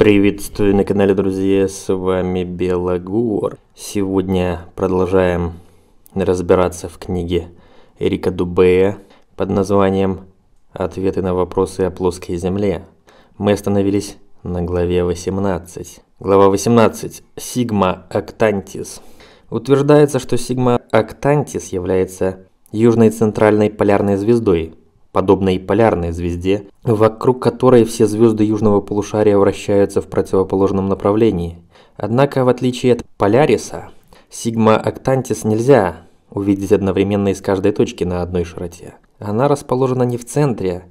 Приветствую на канале, друзья, с вами Белогор. Сегодня продолжаем разбираться в книге Эрика Дубея под названием «Ответы на вопросы о плоской Земле». Мы остановились на главе 18. Глава 18. Сигма Актантис. Утверждается, что Сигма Актантис является южной центральной полярной звездой, подобной полярной звезде, вокруг которой все звезды южного полушария вращаются в противоположном направлении. Однако, в отличие от Поляриса, Сигма Актантис нельзя увидеть одновременно из каждой точки на одной широте. Она расположена не в центре,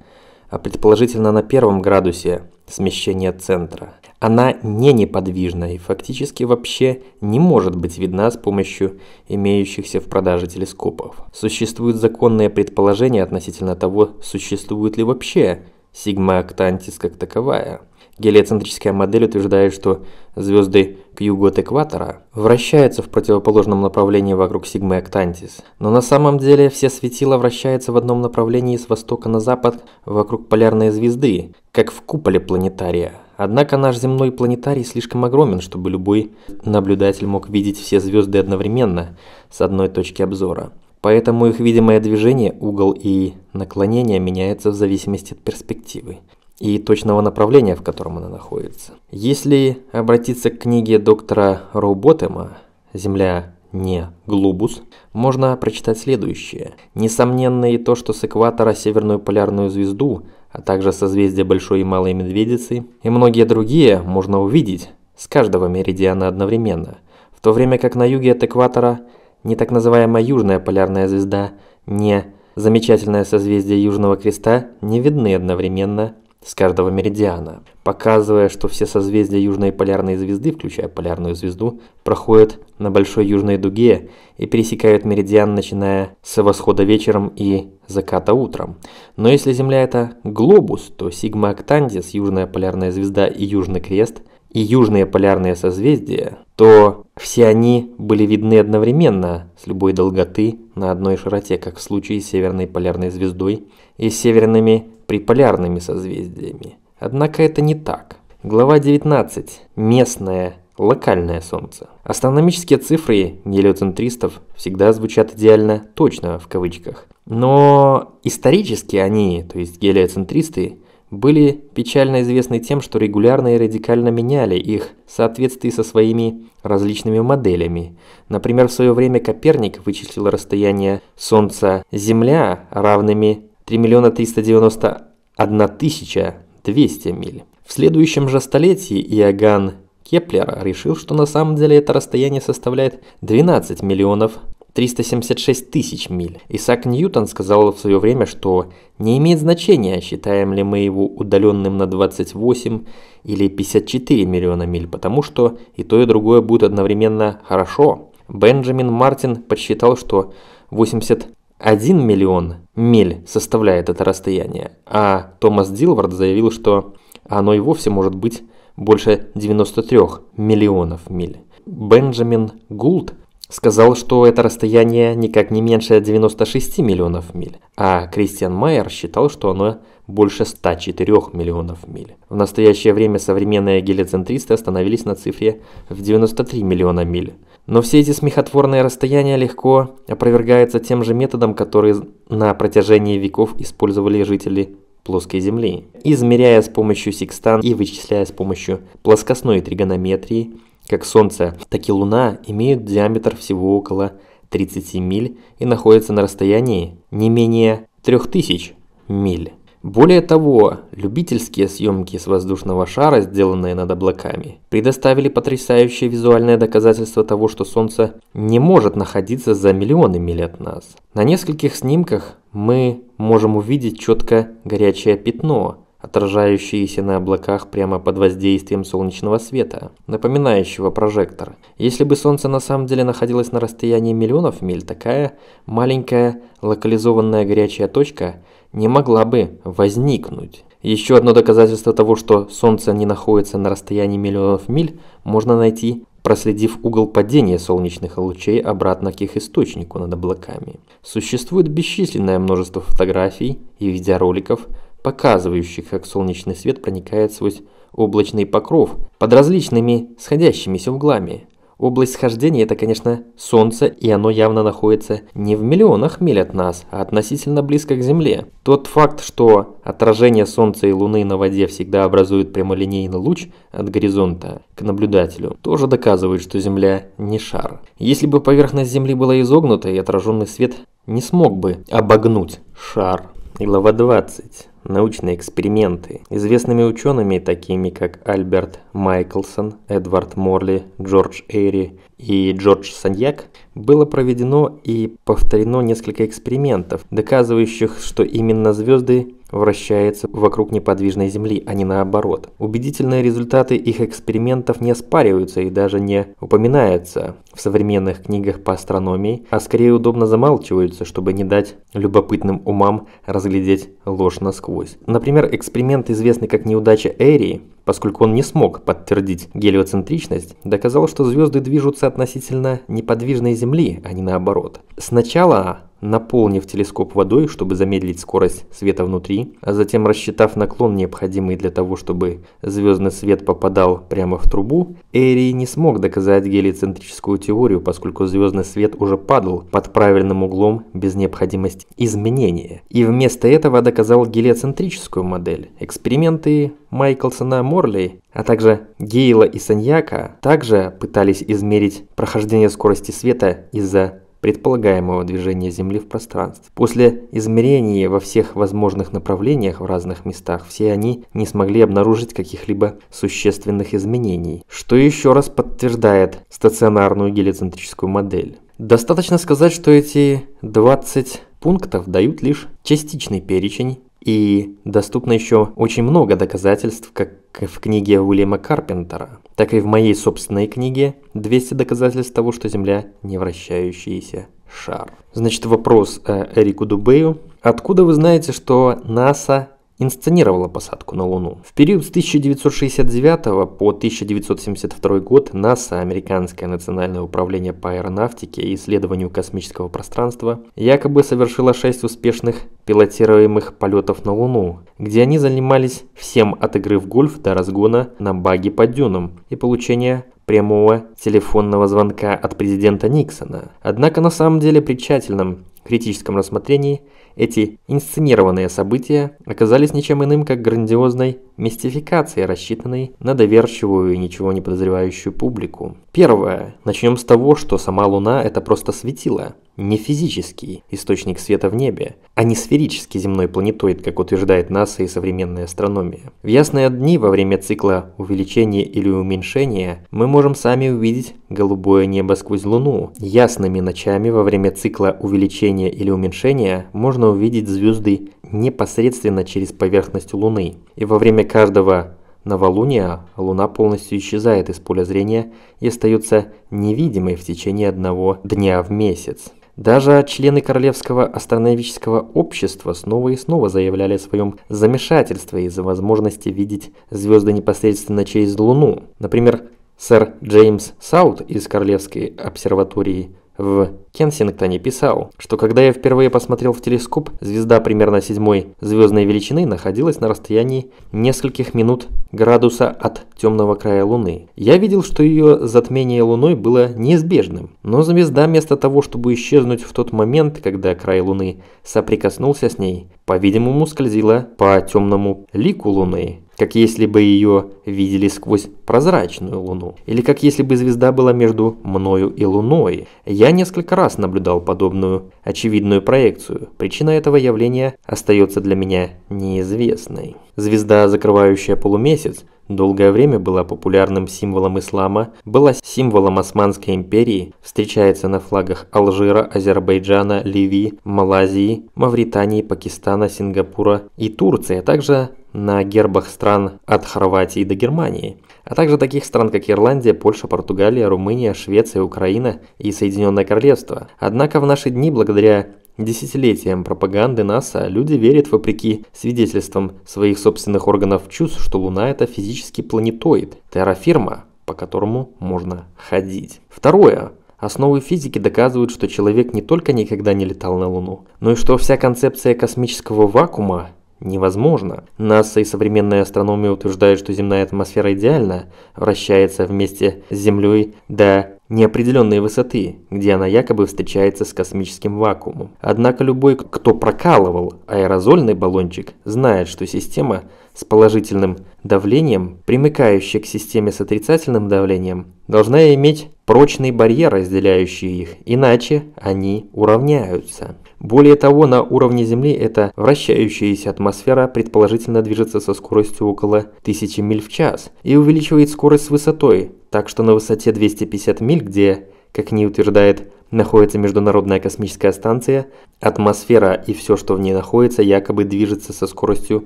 а предположительно на первом градусе смещения центра. Она не неподвижна и фактически вообще не может быть видна с помощью имеющихся в продаже телескопов. Существуют законные предположения относительно того, существует ли вообще сигма-октантис как таковая – Гелиоцентрическая модель утверждает, что звезды к югу от экватора вращаются в противоположном направлении вокруг Сигмы Актантис, но на самом деле все светила вращаются в одном направлении с востока на запад вокруг полярной звезды, как в куполе планетария. Однако наш земной планетарий слишком огромен, чтобы любой наблюдатель мог видеть все звезды одновременно с одной точки обзора. Поэтому их видимое движение, угол и наклонение меняется в зависимости от перспективы и точного направления, в котором она находится. Если обратиться к книге доктора Роуботема «Земля не глобус», можно прочитать следующее. Несомненно и то, что с экватора Северную полярную звезду, а также созвездия Большой и Малой Медведицы и многие другие можно увидеть с каждого меридиана одновременно, в то время как на юге от экватора не так называемая Южная полярная звезда, не замечательное созвездие Южного Креста не видны одновременно с каждого меридиана, показывая, что все созвездия южной полярной звезды, включая полярную звезду, проходят на большой южной дуге и пересекают меридиан, начиная с восхода вечером и заката утром. Но если Земля это глобус, то Сигма Октандис, южная полярная звезда и южный крест и южные полярные созвездия, то все они были видны одновременно с любой долготы на одной широте, как в случае с северной полярной звездой и северными приполярными созвездиями. Однако это не так. Глава 19. Местное, локальное Солнце. Астрономические цифры гелиоцентристов всегда звучат идеально точно в кавычках. Но исторически они, то есть гелиоцентристы, были печально известны тем, что регулярно и радикально меняли их в соответствии со своими различными моделями. Например, в свое время Коперник вычислил расстояние Солнца-Земля равными 3 миллиона 391 тысяча 200 миль. В следующем же столетии Иоганн Кеплер решил, что на самом деле это расстояние составляет 12 миллионов 376 тысяч миль. Исаак Ньютон сказал в свое время, что не имеет значения, считаем ли мы его удаленным на 28 или 54 миллиона миль, потому что и то и другое будет одновременно хорошо. Бенджамин Мартин подсчитал, что 80 1 миллион миль составляет это расстояние, а Томас Дилвард заявил, что оно и вовсе может быть больше 93 миллионов миль. Бенджамин Гулд сказал, что это расстояние никак не меньше 96 миллионов миль, а Кристиан Майер считал, что оно больше 104 миллионов миль. В настоящее время современные гелиоцентристы остановились на цифре в 93 миллиона миль. Но все эти смехотворные расстояния легко опровергаются тем же методом, который на протяжении веков использовали жители плоской Земли, измеряя с помощью секстан и вычисляя с помощью плоскостной тригонометрии, как Солнце, так и Луна имеют диаметр всего около 30 миль и находятся на расстоянии не менее 3000 миль. Более того, любительские съемки с воздушного шара, сделанные над облаками, предоставили потрясающее визуальное доказательство того, что Солнце не может находиться за миллионами лет нас. На нескольких снимках мы можем увидеть четко горячее пятно, отражающиеся на облаках прямо под воздействием солнечного света, напоминающего прожектор. Если бы Солнце на самом деле находилось на расстоянии миллионов миль, такая маленькая локализованная горячая точка – не могла бы возникнуть. Еще одно доказательство того, что Солнце не находится на расстоянии миллионов миль, можно найти, проследив угол падения солнечных лучей обратно к их источнику над облаками. Существует бесчисленное множество фотографий и видеороликов, показывающих, как солнечный свет проникает сквозь облачный покров под различными сходящимися углами. Область схождения – это, конечно, Солнце, и оно явно находится не в миллионах миль от нас, а относительно близко к Земле. Тот факт, что отражение Солнца и Луны на воде всегда образует прямолинейный луч от горизонта к наблюдателю, тоже доказывает, что Земля не шар. Если бы поверхность Земли была изогнута, и отраженный свет не смог бы обогнуть шар. Глава 20 научные эксперименты известными учеными, такими как Альберт Майклсон, Эдвард Морли, Джордж Эйри и Джордж Саньяк, было проведено и повторено несколько экспериментов, доказывающих, что именно звезды вращается вокруг неподвижной Земли, а не наоборот. Убедительные результаты их экспериментов не оспариваются и даже не упоминаются в современных книгах по астрономии, а скорее удобно замалчиваются, чтобы не дать любопытным умам разглядеть ложь насквозь. Например, эксперимент, известный как неудача Эри, поскольку он не смог подтвердить гелиоцентричность, доказал, что звезды движутся относительно неподвижной Земли, а не наоборот. Сначала Наполнив телескоп водой, чтобы замедлить скорость света внутри, а затем рассчитав наклон, необходимый для того, чтобы звездный свет попадал прямо в трубу, Эри не смог доказать гелиоцентрическую теорию, поскольку звездный свет уже падал под правильным углом без необходимости изменения. И вместо этого доказал гелиоцентрическую модель. Эксперименты Майклсона Морли, а также Гейла и Саньяка также пытались измерить прохождение скорости света из-за предполагаемого движения Земли в пространстве. После измерений во всех возможных направлениях в разных местах, все они не смогли обнаружить каких-либо существенных изменений, что еще раз подтверждает стационарную гелиоцентрическую модель. Достаточно сказать, что эти 20 пунктов дают лишь частичный перечень и доступно еще очень много доказательств, как в книге Уильяма Карпентера так и в моей собственной книге 200 доказательств того, что Земля не вращающийся шар. Значит, вопрос э, Эрику Дубею. Откуда вы знаете, что НАСА инсценировала посадку на Луну. В период с 1969 по 1972 год НАСА, Американское национальное управление по аэронавтике и исследованию космического пространства, якобы совершило 6 успешных пилотируемых полетов на Луну, где они занимались всем от игры в гольф до разгона на баге по дюнам и получения прямого телефонного звонка от президента Никсона. Однако на самом деле при тщательном критическом рассмотрении эти инсценированные события оказались ничем иным, как грандиозной мистификацией, рассчитанной на доверчивую и ничего не подозревающую публику. Первое. Начнем с того, что сама Луна – это просто светило – не физический источник света в небе, а не сферический земной планетоид, как утверждает НАСА и современная астрономия. В ясные дни во время цикла увеличения или уменьшения мы можем сами увидеть голубое небо сквозь Луну. Ясными ночами во время цикла увеличения или уменьшения можно увидеть звезды непосредственно через поверхность Луны. И во время каждого новолуния Луна полностью исчезает из поля зрения и остается невидимой в течение одного дня в месяц. Даже члены Королевского астрономического общества снова и снова заявляли о своем замешательстве из-за возможности видеть звезды непосредственно через Луну. Например, сэр Джеймс Саут из Королевской обсерватории в Кенсингтоне писал, что когда я впервые посмотрел в телескоп, звезда примерно седьмой звездной величины находилась на расстоянии нескольких минут градуса от темного края Луны. Я видел, что ее затмение Луной было неизбежным, но звезда вместо того, чтобы исчезнуть в тот момент, когда край Луны соприкоснулся с ней, по-видимому скользила по темному лику Луны, как если бы ее видели сквозь прозрачную луну, или как если бы звезда была между мною и луной. Я несколько раз наблюдал подобную очевидную проекцию. Причина этого явления остается для меня неизвестной. Звезда, закрывающая полумесяц, долгое время была популярным символом ислама, была символом Османской империи, встречается на флагах Алжира, Азербайджана, Ливии, Малайзии, Мавритании, Пакистана, Сингапура и Турции, а также на гербах стран от Хорватии до Германии, а также таких стран, как Ирландия, Польша, Португалия, Румыния, Швеция, Украина и Соединенное Королевство. Однако в наши дни, благодаря Десятилетиям пропаганды НАСА люди верят, вопреки свидетельствам своих собственных органов чувств, что Луна – это физический планетоид, террафирма, по которому можно ходить. Второе. Основы физики доказывают, что человек не только никогда не летал на Луну, но и что вся концепция космического вакуума невозможно. НАСА и современная астрономия утверждают, что земная атмосфера идеально вращается вместе с Землей до неопределенной высоты, где она якобы встречается с космическим вакуумом. Однако любой, кто прокалывал аэрозольный баллончик, знает, что система с положительным давлением, примыкающая к системе с отрицательным давлением, должна иметь прочный барьер, разделяющий их, иначе они уравняются. Более того, на уровне Земли эта вращающаяся атмосфера предположительно движется со скоростью около 1000 миль в час и увеличивает скорость с высотой, так что на высоте 250 миль, где, как не утверждает, находится Международная космическая станция, атмосфера и все, что в ней находится, якобы движется со скоростью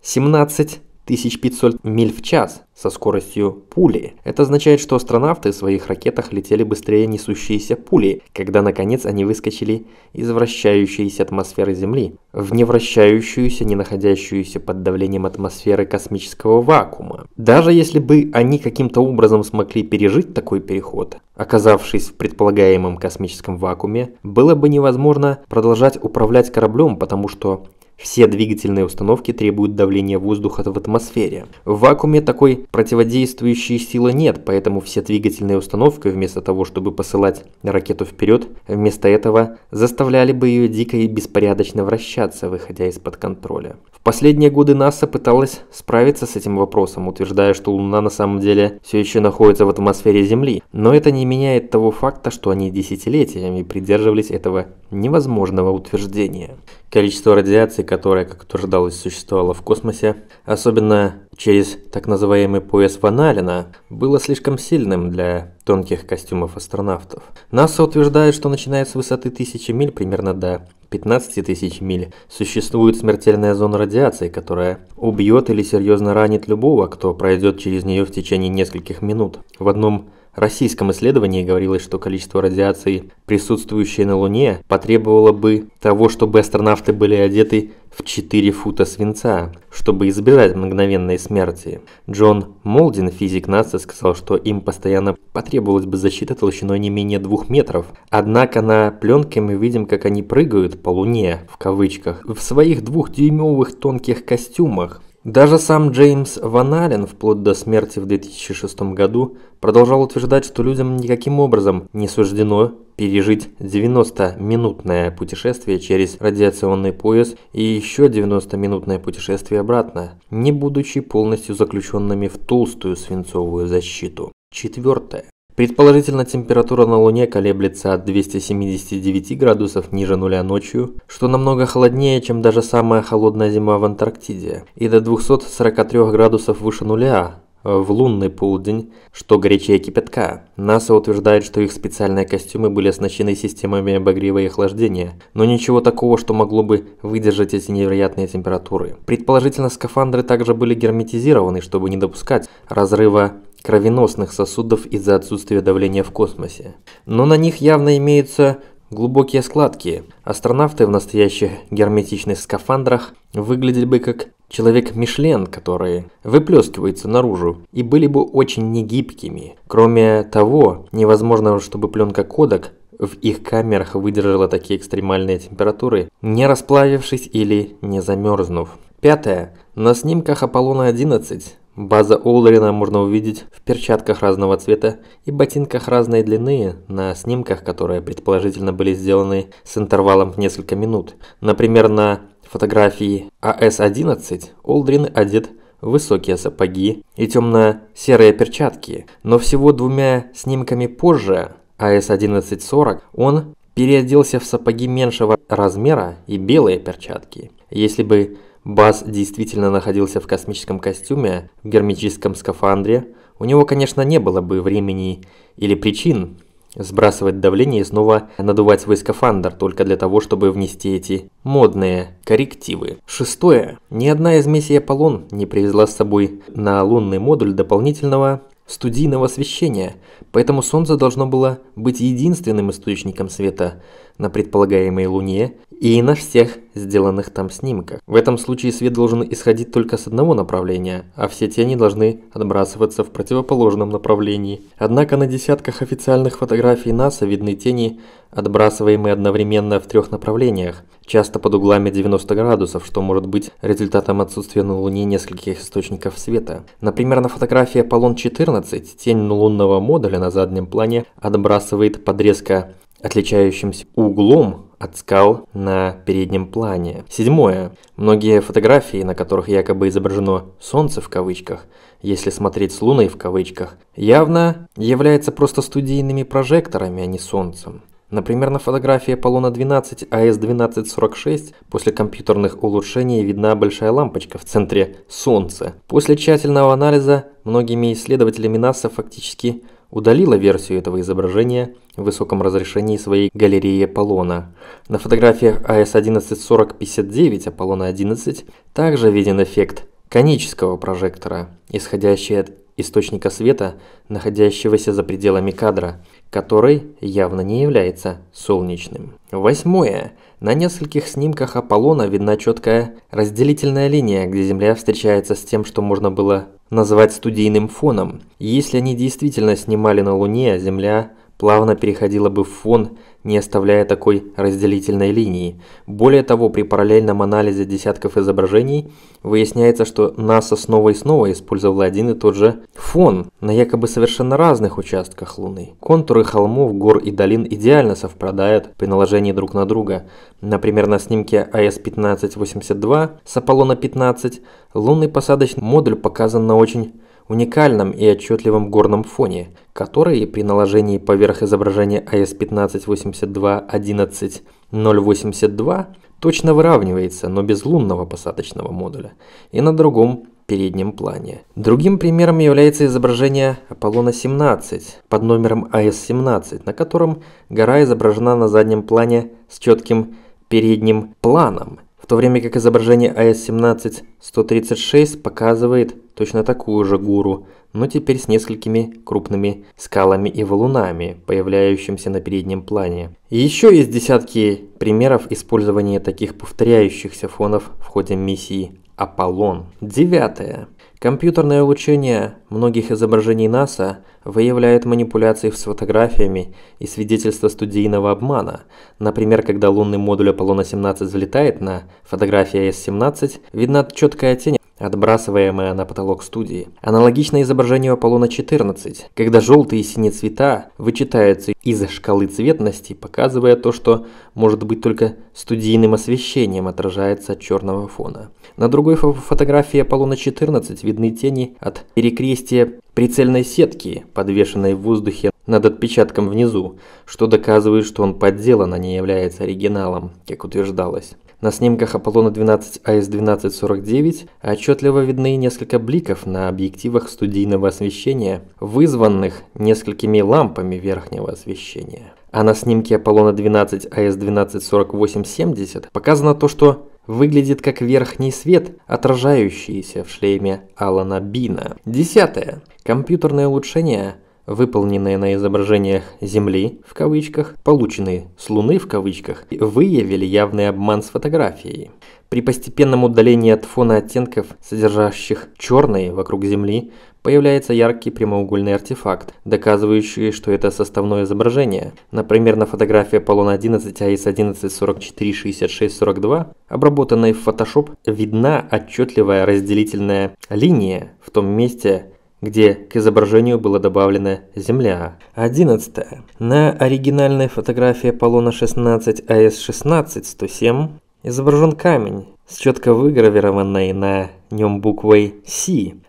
17 1500 миль в час со скоростью пули. Это означает, что астронавты в своих ракетах летели быстрее несущиеся пули, когда наконец они выскочили из вращающейся атмосферы Земли в невращающуюся, не находящуюся под давлением атмосферы космического вакуума. Даже если бы они каким-то образом смогли пережить такой переход, оказавшись в предполагаемом космическом вакууме, было бы невозможно продолжать управлять кораблем, потому что все двигательные установки требуют давления воздуха в атмосфере. В вакууме такой противодействующей силы нет, поэтому все двигательные установки, вместо того, чтобы посылать ракету вперед, вместо этого заставляли бы ее дико и беспорядочно вращаться, выходя из-под контроля. В последние годы НАСА пыталась справиться с этим вопросом, утверждая, что Луна на самом деле все еще находится в атмосфере Земли. Но это не меняет того факта, что они десятилетиями придерживались этого невозможного утверждения. Количество радиации, которое, как утверждалось, существовало в космосе, особенно через так называемый пояс Ваналина, было слишком сильным для тонких костюмов астронавтов. НАСА утверждает, что начиная с высоты 1000 миль, примерно до 15 тысяч миль, существует смертельная зона радиации, которая убьет или серьезно ранит любого, кто пройдет через нее в течение нескольких минут. В одном российском исследовании говорилось, что количество радиации, присутствующей на Луне, потребовало бы того, чтобы астронавты были одеты в 4 фута свинца, чтобы избежать мгновенной смерти. Джон Молдин, физик НАСА, сказал, что им постоянно потребовалась бы защита толщиной не менее 2 метров. Однако на пленке мы видим, как они прыгают по Луне, в кавычках, в своих двухдюймовых тонких костюмах. Даже сам Джеймс Ван Аллен вплоть до смерти в 2006 году продолжал утверждать, что людям никаким образом не суждено пережить 90-минутное путешествие через радиационный пояс и еще 90-минутное путешествие обратно, не будучи полностью заключенными в толстую свинцовую защиту. Четвертое. Предположительно, температура на Луне колеблется от 279 градусов ниже нуля ночью, что намного холоднее, чем даже самая холодная зима в Антарктиде, и до 243 градусов выше нуля, в лунный полдень, что горячее кипятка. НАСА утверждает, что их специальные костюмы были оснащены системами обогрева и охлаждения, но ничего такого, что могло бы выдержать эти невероятные температуры. Предположительно, скафандры также были герметизированы, чтобы не допускать разрыва кровеносных сосудов из-за отсутствия давления в космосе. Но на них явно имеются глубокие складки. Астронавты в настоящих герметичных скафандрах выглядели бы как человек-мишлен, который выплескивается наружу и были бы очень негибкими. Кроме того, невозможно, чтобы пленка кодок в их камерах выдержала такие экстремальные температуры, не расплавившись или не замерзнув. Пятое. На снимках Аполлона-11 База Олрина можно увидеть в перчатках разного цвета и ботинках разной длины на снимках, которые предположительно были сделаны с интервалом в несколько минут. Например, на фотографии АС-11 Олдрин одет высокие сапоги и темно-серые перчатки, но всего двумя снимками позже, АС-1140, он переоделся в сапоги меньшего размера и белые перчатки. Если бы Баз действительно находился в космическом костюме, в герметическом скафандре. У него, конечно, не было бы времени или причин сбрасывать давление и снова надувать свой скафандр только для того, чтобы внести эти модные коррективы. Шестое. Ни одна из миссий Аполлон не привезла с собой на лунный модуль дополнительного студийного освещения, поэтому Солнце должно было быть единственным источником света на предполагаемой Луне и на всех сделанных там снимках. В этом случае свет должен исходить только с одного направления, а все тени должны отбрасываться в противоположном направлении. Однако на десятках официальных фотографий НАСА видны тени, отбрасываемые одновременно в трех направлениях, часто под углами 90 градусов, что может быть результатом отсутствия на Луне нескольких источников света. Например, на фотографии Аполлон-14 тень лунного модуля на заднем плане отбрасывает подрезка отличающимся углом от скал на переднем плане. Седьмое. Многие фотографии, на которых якобы изображено «солнце» в кавычках, если смотреть с луной в кавычках, явно являются просто студийными прожекторами, а не солнцем. Например, на фотографии Аполлона 12 as 1246 после компьютерных улучшений видна большая лампочка в центре Солнца. После тщательного анализа многими исследователями НАСА фактически – удалила версию этого изображения в высоком разрешении своей галереи Аполлона. На фотографиях AS114059 а Аполлона-11 также виден эффект конического прожектора, исходящий от источника света, находящегося за пределами кадра, который явно не является солнечным. Восьмое. На нескольких снимках Аполлона видна четкая разделительная линия, где Земля встречается с тем, что можно было назвать студийным фоном. Если они действительно снимали на Луне, а Земля плавно переходила бы в фон не оставляя такой разделительной линии. Более того, при параллельном анализе десятков изображений выясняется, что НАСА снова и снова использовала один и тот же фон на якобы совершенно разных участках Луны. Контуры холмов, гор и долин идеально совпадают при наложении друг на друга. Например, на снимке АС-1582 с Аполлона-15 лунный посадочный модуль показан на очень уникальном и отчетливом горном фоне, который при наложении поверх изображения AS1582-11082 а точно выравнивается, но без лунного посадочного модуля, и на другом переднем плане. Другим примером является изображение Аполлона-17 под номером as а 17 на котором гора изображена на заднем плане с четким передним планом, в то время как изображение as 17 136 показывает точно такую же гуру, но теперь с несколькими крупными скалами и валунами, появляющимися на переднем плане. еще есть десятки примеров использования таких повторяющихся фонов в ходе миссии Аполлон. Девятое. Компьютерное улучшение многих изображений НАСА выявляет манипуляции с фотографиями и свидетельства студийного обмана. Например, когда лунный модуль Аполлона-17 взлетает на фотографии а С-17, видна четкая тень отбрасываемая на потолок студии. Аналогично изображению Аполлона-14, когда желтые и синие цвета вычитаются из шкалы цветности, показывая то, что может быть только студийным освещением отражается от черного фона. На другой фотографии Аполлона-14 видны тени от перекрестия прицельной сетки, подвешенной в воздухе над отпечатком внизу, что доказывает, что он подделан, а не является оригиналом, как утверждалось. На снимках Аполлона-12 AS 1249 отчетливо видны несколько бликов на объективах студийного освещения, вызванных несколькими лампами верхнего освещения. А на снимке Аполлона-12 АС-124870 показано то, что выглядит как верхний свет, отражающийся в шлеме Алана Бина. Десятое. Компьютерное улучшение – выполненные на изображениях Земли, в кавычках, полученные с Луны, в кавычках, выявили явный обман с фотографией. При постепенном удалении от фона оттенков, содержащих черные вокруг Земли, появляется яркий прямоугольный артефакт, доказывающий, что это составное изображение. Например, на фотографии Аполлон 11 АИС 11446642, обработанной в Photoshop, видна отчетливая разделительная линия в том месте, где к изображению было добавлена Земля. 11. На оригинальной фотографии Аполлона 16 АС-16-107 изображен камень с четко выгравированной на нем буквой С,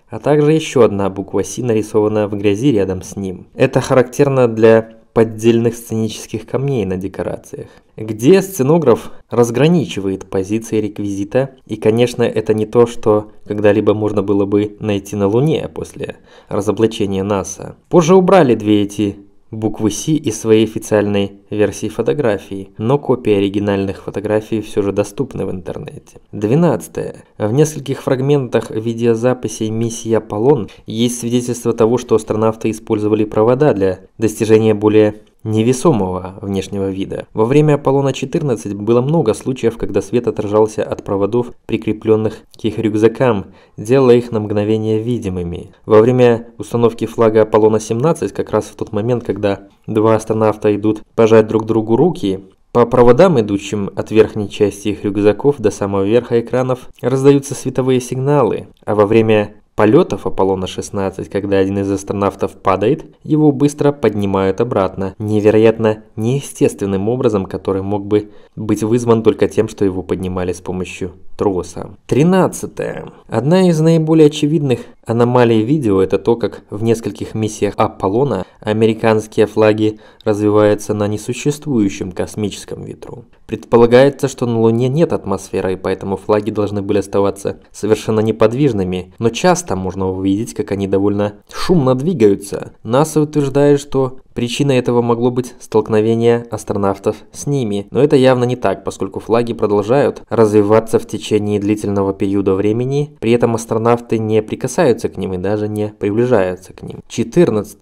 а также еще одна буква С, нарисована в грязи рядом с ним. Это характерно для поддельных сценических камней на декорациях, где сценограф разграничивает позиции реквизита, и, конечно, это не то, что когда-либо можно было бы найти на Луне после разоблачения НАСА. Позже убрали две эти буквы C из своей официальной версии фотографии, но копии оригинальных фотографий все же доступны в интернете. 12. В нескольких фрагментах видеозаписей миссии Аполлон есть свидетельство того, что астронавты использовали провода для достижения более невесомого внешнего вида. Во время Аполлона-14 было много случаев, когда свет отражался от проводов, прикрепленных к их рюкзакам, делая их на мгновение видимыми. Во время установки флага Аполлона-17, как раз в тот момент, когда два астронавта идут пожать друг другу руки, по проводам, идущим от верхней части их рюкзаков до самого верха экранов, раздаются световые сигналы, а во время полетов Аполлона-16, когда один из астронавтов падает, его быстро поднимают обратно, невероятно неестественным образом, который мог бы быть вызван только тем, что его поднимали с помощью троса. 13. Одна из наиболее очевидных аномалий видео – это то, как в нескольких миссиях Аполлона американские флаги развиваются на несуществующем космическом ветру. Предполагается, что на Луне нет атмосферы, и поэтому флаги должны были оставаться совершенно неподвижными, но часто можно увидеть, как они довольно шумно двигаются. НАСА утверждает, что Причиной этого могло быть столкновение астронавтов с ними, но это явно не так, поскольку флаги продолжают развиваться в течение длительного периода времени, при этом астронавты не прикасаются к ним и даже не приближаются к ним. 14.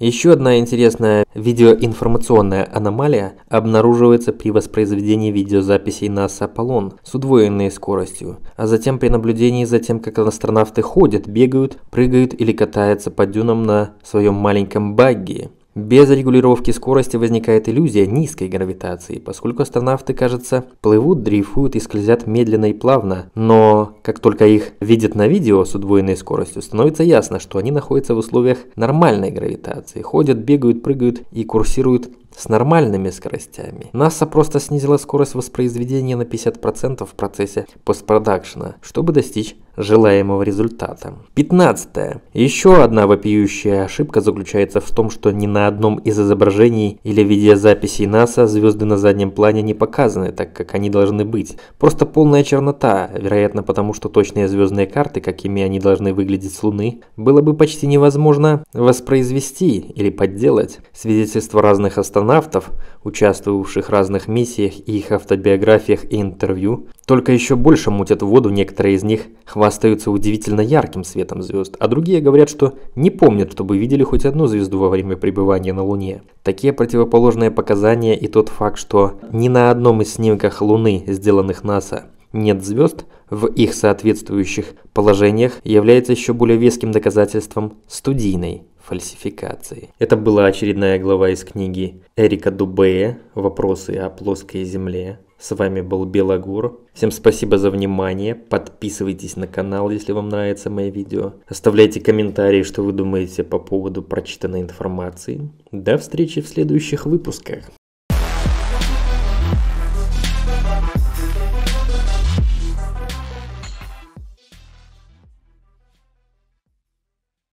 Еще одна интересная видеоинформационная аномалия обнаруживается при воспроизведении видеозаписей НАСА Аполлон с удвоенной скоростью, а затем при наблюдении за тем, как астронавты ходят, бегают, прыгают или катаются по дюнам на своем маленьком багги. Без регулировки скорости возникает иллюзия низкой гравитации, поскольку астронавты, кажется, плывут, дрейфуют и скользят медленно и плавно, но как только их видят на видео с удвоенной скоростью, становится ясно, что они находятся в условиях нормальной гравитации, ходят, бегают, прыгают и курсируют с нормальными скоростями. НАСА просто снизила скорость воспроизведения на 50% в процессе постпродакшена, чтобы достичь желаемого результата. 15. Еще одна вопиющая ошибка заключается в том, что ни на одном из изображений или видеозаписей НАСА звезды на заднем плане не показаны, так как они должны быть. Просто полная чернота, вероятно потому, что точные звездные карты, какими они должны выглядеть с Луны, было бы почти невозможно воспроизвести или подделать. Свидетельства разных остановок астронавтов, участвовавших в разных миссиях и их автобиографиях и интервью, только еще больше мутят воду, некоторые из них хвастаются удивительно ярким светом звезд, а другие говорят, что не помнят, чтобы видели хоть одну звезду во время пребывания на Луне. Такие противоположные показания и тот факт, что ни на одном из снимках Луны, сделанных НАСА, нет звезд в их соответствующих положениях является еще более веским доказательством студийной фальсификации. Это была очередная глава из книги Эрика Дубея «Вопросы о плоской земле». С вами был Белогор. Всем спасибо за внимание. Подписывайтесь на канал, если вам нравится мои видео. Оставляйте комментарии, что вы думаете по поводу прочитанной информации. До встречи в следующих выпусках.